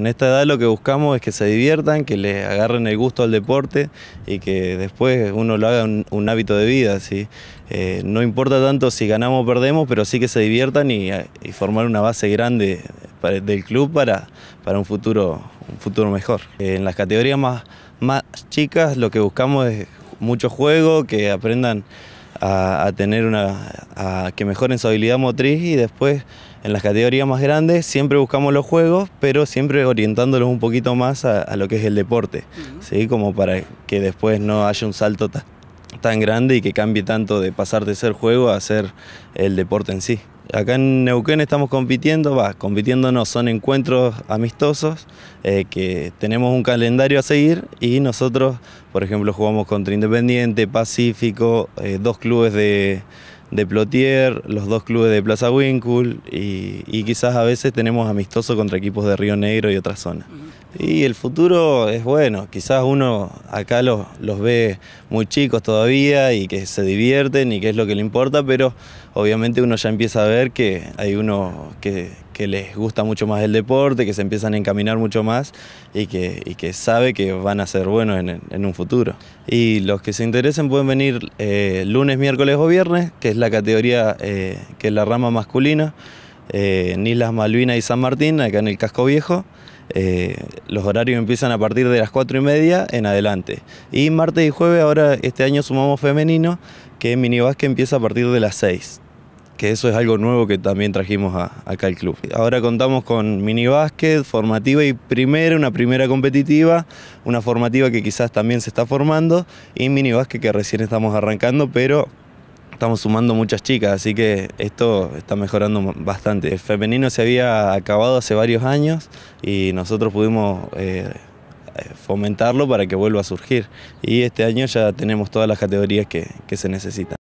En esta edad lo que buscamos es que se diviertan, que les agarren el gusto al deporte y que después uno lo haga un, hábito de vida. Eh, no importa tanto si ganamos o perdemos, pero sí que se diviertan y, formar una base grande del club para, para un, futuro, un futuro mejor. Eh, en las categorías más, más chicas lo que buscamos es mucho juego, que aprendan a, tener una, a que mejoren su habilidad motriz y después en las categorías más grandes siempre buscamos los juegos, pero siempre orientándolos un poquito más a, lo que es el deporte, ¿sí? como para que después no haya un salto tan grande y que cambie tanto de pasar de ser juego a ser el deporte en sí. Acá en Neuquén estamos compitiendo, va, compitiéndonos son encuentros amistosos eh, que tenemos un calendario a seguir y nosotros, por ejemplo, jugamos contra Independiente, Pacífico, eh, dos clubes de, de, Plotier, los dos clubes de Plaza Wincul y, y, quizás a veces tenemos amistosos contra equipos de Río Negro y otras zonas. Y el futuro es bueno, quizás uno acá los, ve muy chicos todavía y que se divierten y que es lo que le importa, pero obviamente uno ya empieza a ver que hay uno que, les gusta mucho más el deporte, que se empiezan a encaminar mucho más y que, que sabe que van a ser buenos en, en, un futuro. Y los que se interesen pueden venir eh, lunes, miércoles o viernes, que es la categoría, eh, que es la rama masculina, eh, en Islas Malvinas y San Martín, acá en el Casco Viejo. Eh, los horarios empiezan a partir de las 4 y media en adelante. Y martes y jueves, ahora este año sumamos femenino, que mini básquet empieza a partir de las 6 que eso es algo nuevo que también trajimos acá al club. Ahora contamos con mini básquet, formativa y primera, una primera competitiva, una formativa que quizás también se está formando y mini que recién estamos arrancando, pero estamos sumando muchas chicas, así que esto está mejorando bastante. El femenino se había acabado hace varios años y nosotros pudimos eh, fomentarlo para que vuelva a surgir. Y este año ya tenemos todas las categorías que se necesitan.